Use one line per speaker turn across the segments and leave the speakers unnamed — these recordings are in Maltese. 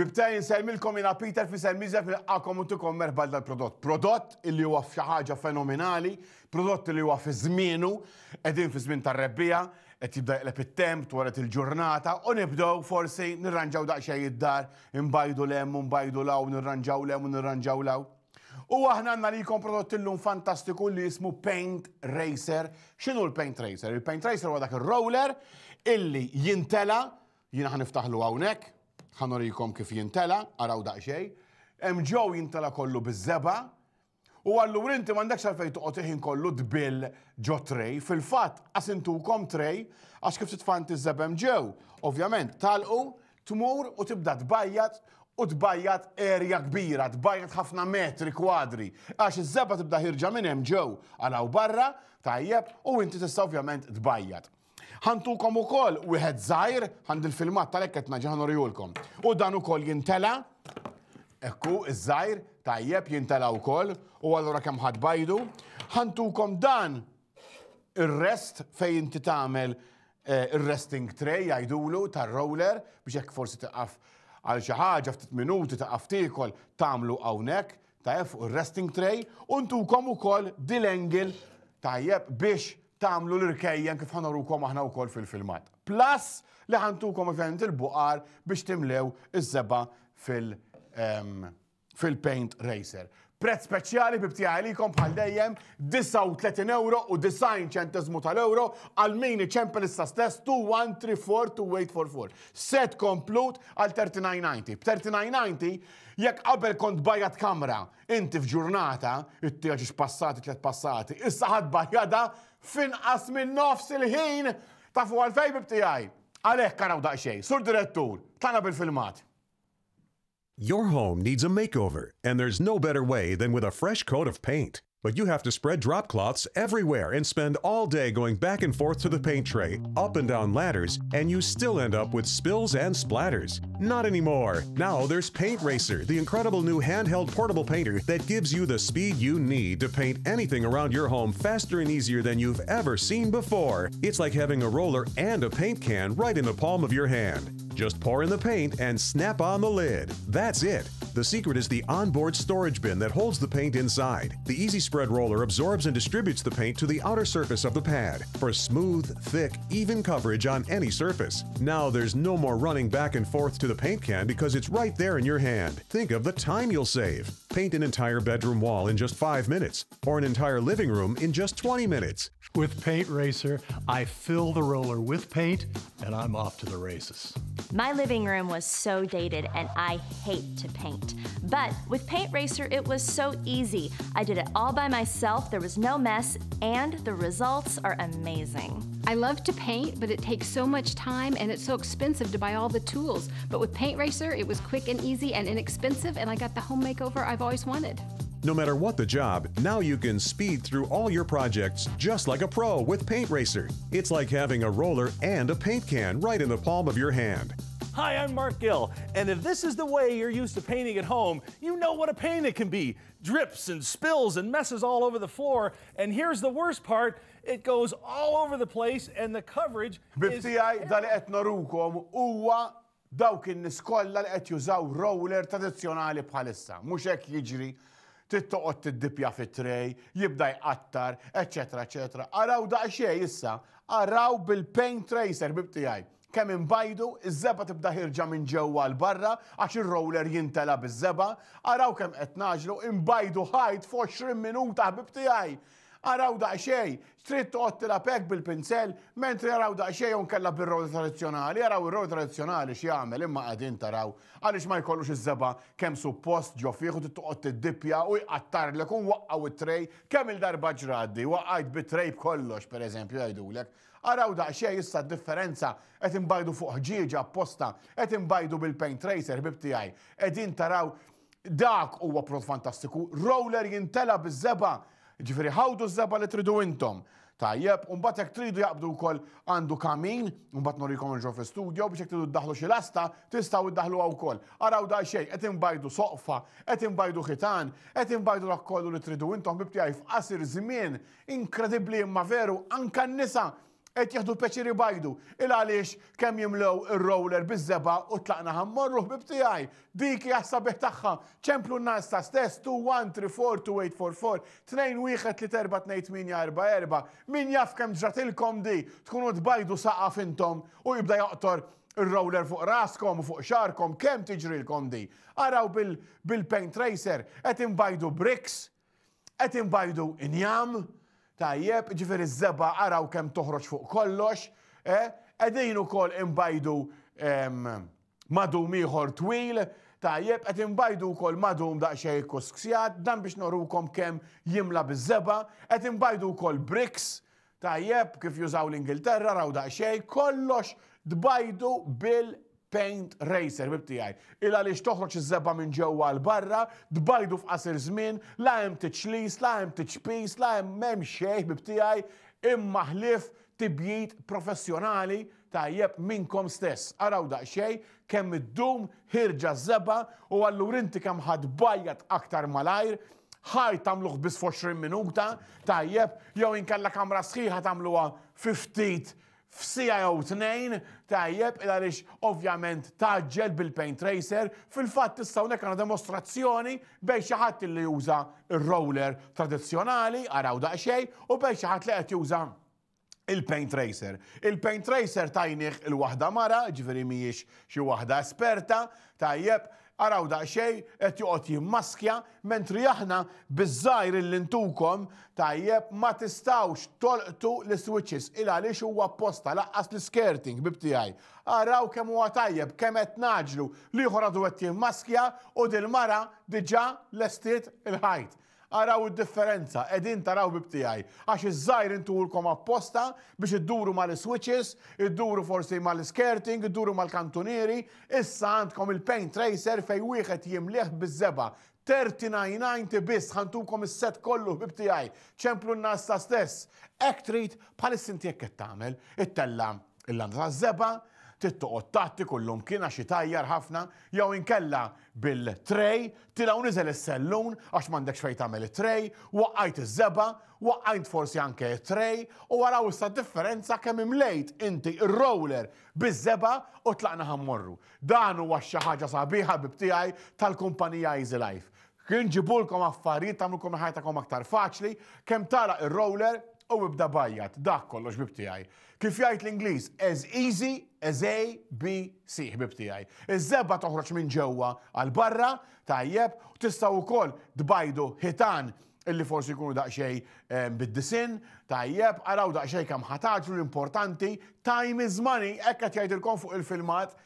Bibtaj nsejmilkom jina Peter fi semmizja fil-għakom u tukom merħba dal-prodott. Prodott illi huwa fi ħaġa fenomenali, prodott illi huwa fi żmienu, qegħdin fi żmien tar-rebbija, qed jibda jqleb it-temp twaret il-ġurnata u nibdew forsi nirranġaw daqsxejn id-dar, imbajdu lemmu, imbajdu law, nirranġaw lemmu, u nirranġaw law. U aħna għanna li prodott illum fantastiku li jismu Paint Racer. Xinu l-Paint Racer? Il-Paint Racer huwa dak il-roller illi jintela, jina ħaniftaħlu għawnek, ħanorikom kif jintela, għaraw daqxej, emġow jintela kollu bizzeba, u għallu inti mandekx għalfej tuqot iħin kollu dbil ġo trej, fil-fat kom trej, għax kif titfanti iż-zeba mġew. Ovvjament, talqu, tmur u tibda tbajjat u tbajjat erja kbira, t-bajjat ħafna metri kwadri. Għax zzeba zeba tibda ħirġa minn hemm ġew għalaw barra, tajjeb, u inti tista' ovvjament tbajjat ħantukom u koll u għed zaħir għand il-filmat tal-ekket naġan urjulkom. U dan u koll jintela, ekku, iż-żajr tajjeb jintela u koll u għallura kem ħadbajdu. ħantukom dan il-rest fej jinti tamel eh, il-resting tray jajdulu tar-roller biex jekk forsi taqaf għal xi ħaġa ftit minuti taqaf tiekol tagħmlu hawnhekk tajjeb fuq ir-resting tray u ntukom ukoll engil tajjeb biex tamlu l-irkejjen kif ħanurukom aħna wkoll fil-filmat. Plus li ħantukom event il-buqar biex timlew iż-żeba fil-paint racer. Prezz speċjali bibti għalikom bħal dejjem 39 euro u 90 ċentesmu tal-euro għal min iċempel issa stess 21342844. Set komplut għal 3990. B3990 jekk qabel kont bajat kamra inti f'ġurnata, it passati, tliet passati, issa ħad bajada nofs il-ħin ta' fuq għal karaw sur direttur, tana bil-filmat.
Your home needs a makeover, and there's no better way than with a fresh coat of paint. But you have to spread drop cloths everywhere and spend all day going back and forth to the paint tray, up and down ladders, and you still end up with spills and splatters. Not anymore! Now there's Paint Racer, the incredible new handheld portable painter that gives you the speed you need to paint anything around your home faster and easier than you've ever seen before. It's like having a roller and a paint can right in the palm of your hand. Just pour in the paint and snap on the lid. That's it. The secret is the onboard storage bin that holds the paint inside. The Easy Spread roller absorbs and distributes the paint to the outer surface of the pad for smooth, thick, even coverage on any surface. Now there's no more running back and forth to the paint can because it's right there in your hand. Think of the time you'll save. Paint an entire bedroom wall in just 5 minutes, or an entire living room in just 20 minutes. With Paint Racer, I fill the roller with paint and I'm off to the races. My living room was so dated and I hate to paint. But with Paint Racer, it was so easy. I did it all by myself, there was no mess, and the results are amazing. I love to paint, but it takes so much time and it's so expensive to buy all the tools. But with Paint Racer, it was quick and easy and inexpensive, and I got the home makeover I've always wanted. No matter what the job, now you can speed through all your projects just like a pro with Paint Racer. It's like having a roller and a paint can right in the palm of your hand. Hi, I'm Mark Gill, and if this is the way you're used to painting at home, you know what a pain it can be. Drips and spills and messes all over the floor, and here's the worst part, it goes all over the place and the coverage
Bibtijaj qed narukom huwa dawk in-nies kollha li qed jużaw roller tradizzjonali bħalissa. Mhux hekk jiġri tittoqgħod fit-trej, jibda jqattar, eċetera, eċetera. Araw daqsxejn issa, araw bil-paint tracer kemm imbajdu, iż-żeba tibda ħirġa minn ġewwa l barra għax ir-roller jintela biż-żeba, araw kemm qed naġlu imbajdu ħajt fuq 20 minuta ħbib tiegħi. Araw daqxej, trid toqgħod tilapek bil-pinsel, mentri araw daqxej jon kellha bir-roll tradizzjonali, araw ir-roll tradizzjonali x'jagħmel imma qegħdin taraw għaliex ma jkollux iż-żeba kemm suppost ġo fih u tittoqgħod tiddippja u jqattarlek u waqgħu it-trej kemm il-darba ġraddi, waqgħajt bit-trej b'kollox pereżempju jgħidulek Araw daqxej jissa differenza qed imbajdu fuq ħġieġa apposta, qed imbajdu bil-paint tracer bib tiegħi. Qegħdin taraw dak huwa prod fantastiku, roller jintela biż-żeba, ġifieri ħawdu ż-żeba li tridu intom. Tajjeb, unbat jek tridu jaqbdu kol għandu kamin, unbat norikom nġo fi studio biex jek tridu d-daħlu xil-asta, tistaw id daħlu għaw kol. Araw da xej, et imbajdu soqfa, et imbajdu ħitan, et imbajdu l kollu li tridu intom bibti għaj f'qasir zmin, inkredibli imma veru, anka n-nisa qed jaħdu peċiri bajdu. Il għaliex kemm jimlew ir-roller biż-żeba u tlaqna ħammorruh bib tiegħi. Dik jaħsabih tagħha ċemplu n-nas ta' stess 2-1-3-4-2-8-4-2-1-3-4-2-8-4. Min jaf kemm ġratilkom di tkunu tbajdu saqaf intom u jibda joqtor il-roller fuq raskom u fuq xarkom, kem tiġrilkom di? Araw bil-paint tracer, qed imbajdu bricks, qed imbajdu injam, Tajjeb, ġifir iż-żeba araw kemm toħroġ fuq kollox, qegħdin eh? ukoll imbajdu madum ieħor twil, tajjeb qed imbajdu wkoll madum daqsxejn kusksjat, dan biex norukom kemm jimla biż-żeba, qed imbajdu wkoll bricks, tajjeb kif jużaw l-Ingilterra raw daqsxejn, kollox dbajdu bil Paint Racer, bibtijaj. Illa li xtoħroċ iż-zebba minn ġewwa l-barra, dbajdu f'qasir żmien, la hemm tiċlis, la hemm tiċpis, la hemm m'hemm xejn bibtijaj imma ħlif tibjit professjonali tajjeb minnkom stess. Araw xej, kemm id-dum ħirġa z u għallur inti kemm bajjat aktar malajr ħaj tamluħ bis 20 minuta, tajjeb, jew inkella kamra sħiħa tamluħa 50 f'sija jew tnejn tajjeb il għaliex ovvjament taġġel bil-paint tracer fil-fatt issa hawnhekk għandha demostrazzjoni bejn xi ħadd li juża ir-roller tradizzjonali għaraw daqsxejn u bejn xi ħadd li qed juża il-paint tracer. Il-paint tracer tajnieh il-waħda mara, ġifieri mhijiex xi waħda esperta, tajjeb araw da xej, et juqot jimmaskja, mentri aħna bizzajr l-intukom tajjeb ma tistawx tolqtu l-switches ila għaliex huwa posta laqqas l-skirting bibtijaj. Araw kemm huwa tajjeb, kemm qed naġlu li jħoradu għet jimmaskja u dil-mara diġà l-estit il-ħajt. Araw id-differenza, edin taraw bibtijaj. Għax iż-żajr intuħulkom apposta biex idduru mal-switches, idduru forsi mal-skirting, idduru mal-kantunieri, issa għandkom il-paint tracer fej wieħed jimliħ bizzeba. 39.90 bis ħantukom is-set kollu bibtijaj. ċemplu n nasta stess. Ektrit, trid bħal jekk jekk tagħmel, it-tella il landa ta' zeba, tittuqot tatti kullum kiena xitajjar ħafna, jew inkella bil-trej, tilaw nizel is-sellun għax m'għandek xfej tagħmel it-trej, waqqajt iż-żeba, waqqajt forsi anke trej u waraw issa differenza kemm imlejt inti ir-roller biż-żeba u tlaqna ħammorru. Dan huwa xi ħaġa sabiħa bibtijaj tal-kumpanija Easy Life. Kien ġibulkom affarijiet tagħmlukom ħajtakom aktar faċli, kemm tara ir-roller u ibda bajjat, dak kollox bibtijaj. Kif jgħid l-Ingliż, as easy as A, B, C, bibtijaj. Iż-żebba toħroġ minn ġewwa għal barra, tajjeb, u u wkoll dbajdu hitan illi forsi jkunu daqxej ehm, bid-disin, tajjeb, għaraw daqxej kam ħataġru l-importanti, time is money, ekka tjajdilkom fuq il-filmat,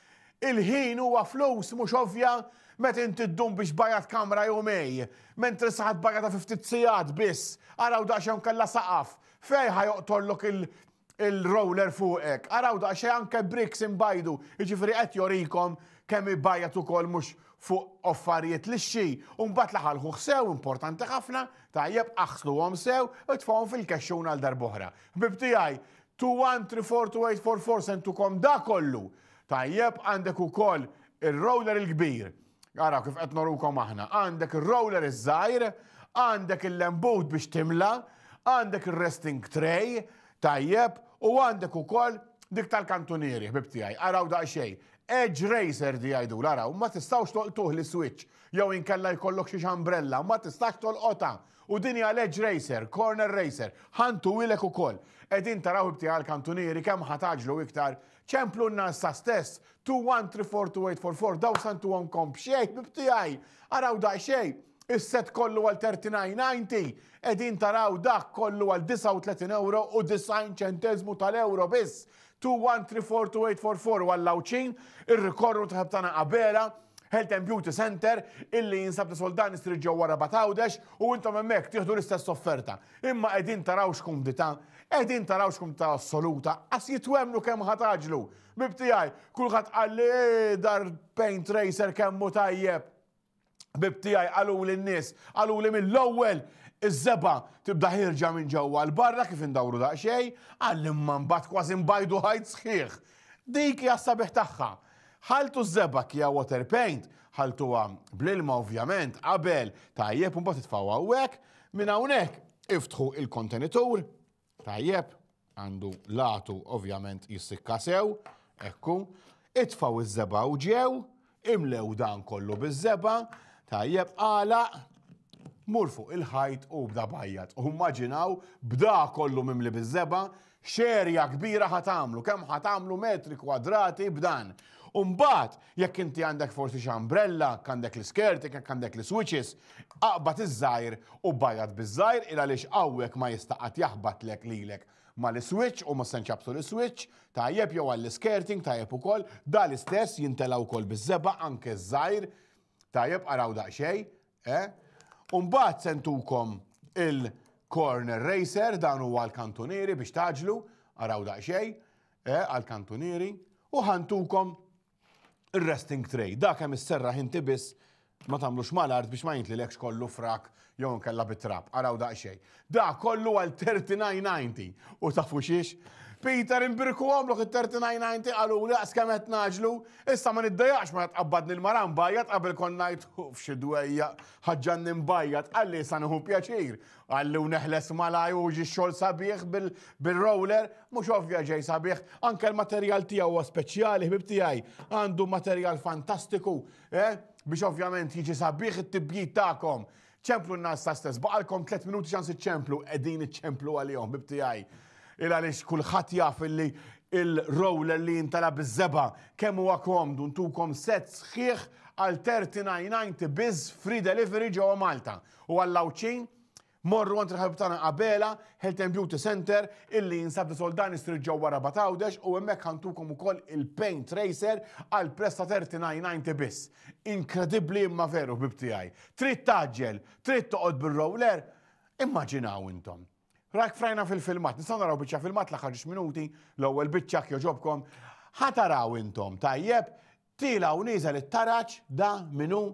il-ħin huwa flus mhux ovvja meta inti ddum biex bajat kamra jomej, mentri saħat bajat ta' 50 biss, għaraw daqxej kalla saqaf, fej ħajoqtollok il-roller fuqek. Araw da xe anke bricks imbajdu, iġifri qed jorikom kemm ibbajjat ukoll mhux fuq offarijiet li xi, mbagħad laħalħu sew importanti ħafna, tajjeb aħsluhom sew u tfawhom fil-kexxun għal darbohra. Bibtijaj, 2134284 sentukom da kollu. Tajjeb għandek ukoll il-roller il-kbir. Għara kif qed aħna, għandek il-roller il żgħir għandek il-lembut biex timla, għandek il-resting tray, tajjeb, u għandek ukoll dik tal-kantunieri, ħbib għaraw araw xej. Edge Racer di għajdu, għaraw, araw ma tistawx tolqtuħ li switch, jew inkella jkollok xiex umbrella, ma tistax qota U dini għal Edge Racer, Corner Racer, ħantu wilek ukoll. Edin taraw ibtiħa l-kantunieri kemm ħataġlu iktar, ċemplu n-nasa stess, 2 1 3 4 2 8 4 4 daw santu għom komp xej, bibtiħaj, araw da xej, Is-set kollu għal 39.90, edin taraw dak kollu għal 39 euro u 90 ċentezmu tal-euro biss. 2-1-3-4-2-8-4-4 għall-lawċin, il-rikorru tħabtana qabela, Health and Beauty Center, illi jinsab ta' soldan istriġġo wara batawdex u intom emmek tiħdu l-istess offerta. Imma edin taraw xkum dita, edin taraw xkum dita assoluta, għas jitwemnu kem ħataġlu. Mibtijaj, kullħat għalli eh, dar paint racer kem mutajjeb, bibtijaj għalu n nis għalu li mill-ewel iż-zeba tibda ħirġa minn ġewwa l-barra kif indawru da' xej, għallimma mbagħad kważi mbajdu ħajt sħiħ. Dik hija sabiħ tagħha. Ħaltu z-zeba kija water paint, ħaltu bl-ilma ovvjament qabel tajjeb u mbagħad titfgħu hawnhekk minn hawnhekk iftħu il-kontenitur tajjeb għandu latu ovvjament jissikka sew, ekku, itfaw iż-zeba u ġew, imlew dan kollu biż-zeba, Tajjeb, għala mur fuq il-ħajt u bda bajjat. U maġinaw, bda kollu mimli bizzeba, xerja kbira ħatamlu, kem ħatamlu metri kwadrati b'dan. Umbat, jekk inti għandek forsi xambrella, għandek l-skirti, għandek l-switches, aqbat iż-żajr u bajat bizzajr, żajr il għaliex għawek ma jistaqat jahbat lek lilek ma l-switch u ma senċabtu l-switch, tajjeb jew għall-skirting, tajjeb u koll, dal-istess jintelaw kol biż anke ż-żajr Tajjeb għaraw daqxej, eh? Umbat sentukom il-Corner Racer, dan huwa l-kantonieri biex taġlu, għaraw daqxej, għal eh? kantoniri u ħantukom il-resting tray. Dak hemm is-serra ħinti biss ma tagħmlux mal-art biex ma lekx kollu frak jew nkella bitrab. Għaraw daqxej. Da kollu għal 3990 u tafu xiex Peter imbirku għamlu il-3990 għalu li għaskamet naġlu, issa ma niddajax ma jatqabbadni nil maran bajat qabel kon najt huf xidwejja ħagġanni mbajat għalli sanuhu pjaċir għalli neħles malaj uġi xol sabiħ bil-roller mux ovvja ġej sabiħ anke l-materjal tijaw u speċjali ħbib tijaj għandu materjal fantastiku eh, biex ovvjament jiġi sabiħ it-tibjit ta'kom ċemplu n-nas ta' stess baqalkom 3 minuti ċans iċ-ċemplu edin iċ-ċemplu għal-jom bibtijaj il-għalix kullħat jaf illi il-roller li jintala bizzeba kemm huwa komdu ntukom set sħiħ għal 39.90 biz free delivery ġewwa Malta. U għall-lawċin morru għantri ħabtana qabela Hilton Beauty Center illi jinsab li soldan istri għara batawdex, u hemmhekk ħantukom ukoll il-paint tracer għal presta 39.90 biss. Inkredibbli imma veru bib tiegħi. Trid taġġel, trid toqgħod bil roller immaġinaw intom. Rajk frajna fil-filmat, nistaw naraw bieċa filmat la ħarġ minuti, l-ewwel bieċa kjoġobkom, ħataraw intom tajjeb, tila u nizel it-taraċ da minu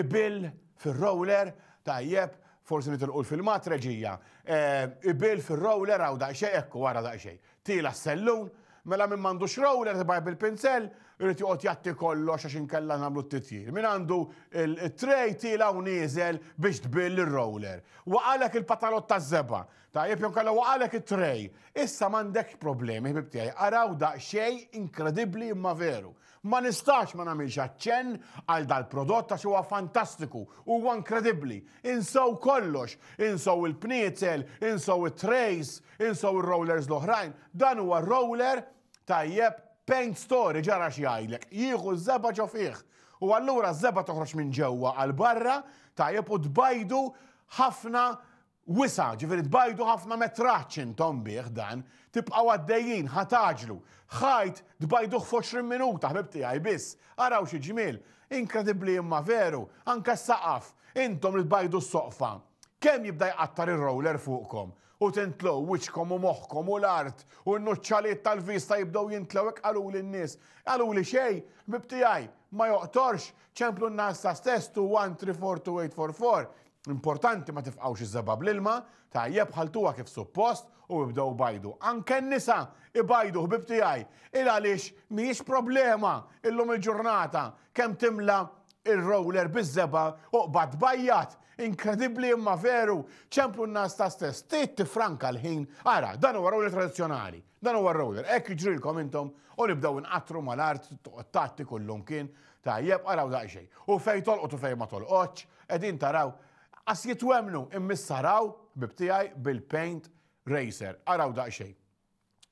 ibil fil-roller, tajjeb, forsi nitilqu l-filmat reġija, eh, ibil fil-roller għaw daqxej, ekku għara daqxej, tila s-sellun, mela minn m'għandux roller tibaj bil-pinsel, irrid joqgħod jatti kollox għax inkella nagħmlu t-titjir. Min għandu il-trej tila u nieżel biex tbill ir-roller. Waqalek il-patalot taż-żeba. ta' jew kellha waqalek it-trej. Issa m'għandek problemi ħbib għaraw da' xej inkredibbli imma veru. Ma nistax ma nagħmilx aċċenn għal dal prodotta xo huwa fantastiku, huwa inkredibbli. Insaw kollox, insaw il-pnietel, insaw il trejs insaw ir-rollers l-oħrajn. Dan huwa roller tajjeb paint story ġara xjajlek, jieħu z-zeba ġo U għallura z-zeba toħroġ minn ġewwa għal barra, tajjeb u tbajdu ħafna wisa, ġifiri tbajdu ħafna metraċin tombiħ dan, tibqa' għaddejjin, ħataġlu, ħajt tbajduħ f'20 minuta, ħbib għaj biss, għaraw xi ġmiel, inkredibli imma veru, anka s-saqaf, intom li tbajdu s-soqfa. Kemm jibda jqattar ir-roller fuqkom? u tintlow wiċkom u moħkom u l-art u n-nuċċaliet tal-vista jibdow jintlawek għalu l nies Għalu li xej, bibtijaj, ma joqtorx, ċemplu n-nas ta' stess 2-1-3-4-2-8-4-4. Importanti ma tifqawx iż-żabab l-ilma, ta' jebħaltuwa kif suppost u ibdow bajdu. Anke nisa ibajdu bibtijaj, il-għalix miex problema illum il-ġurnata kem timla il-roller bizzeba u bad bajjat. Inkredibli imma veru, ċemplu n-nas ta' stess, titti franka l-ħin, ara, dan u roller tradizjonali, dan huwa roller, ek ġrilkom intom u nibdaw nqatru mal-art tatti kullum kien, tajjeb, araw u xej. U fej tu fej ma oċ. edin taraw, għas jitwemnu immissaraw bibtijaj bil-paint racer, araw da'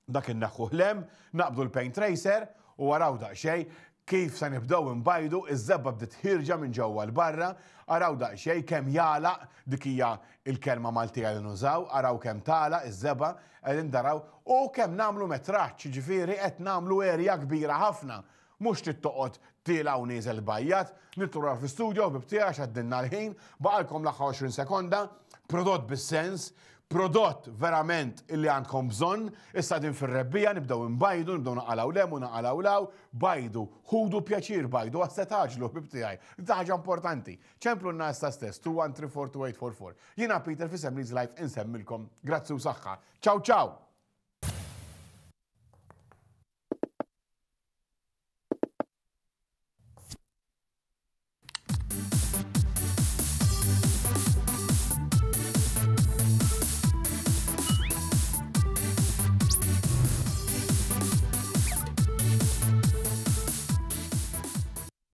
Dakin naħħu l ħlem, naqbdu l-paint racer, u għaraw daqxej kif sa nibdew imbajdu iż-żebba bdiet ħirġa minn ġewwa l-barra, araw daqsxejn kemm jala dikija il-kelma Maltija li nużaw, araw kemm tala iż-żeba qegħdin daraw u kemm nagħmlu metraċ ġifieri qed nagħmlu erja kbira ħafna mux tittoqot tila u nizel bajjat, nittura fi studio bibtija xaddinna l-ħin, baqalkom l-20 sekonda, prodott bis-sens, prodott verament illi għandkom bżon, issa din fil-rebbija nibdaw imbajdu, nibdaw naqalaw lemu, naqalaw law, bajdu, ħudu pjaċir bajdu, għasset ħagġlu, bibti għaj, ħaġa importanti. ċemplu n sta stess, 2 1 3 4 2 8 4 4. Jina Peter fissem Liz Life insemmilkom, grazzi u saħħa. Ciao ciao!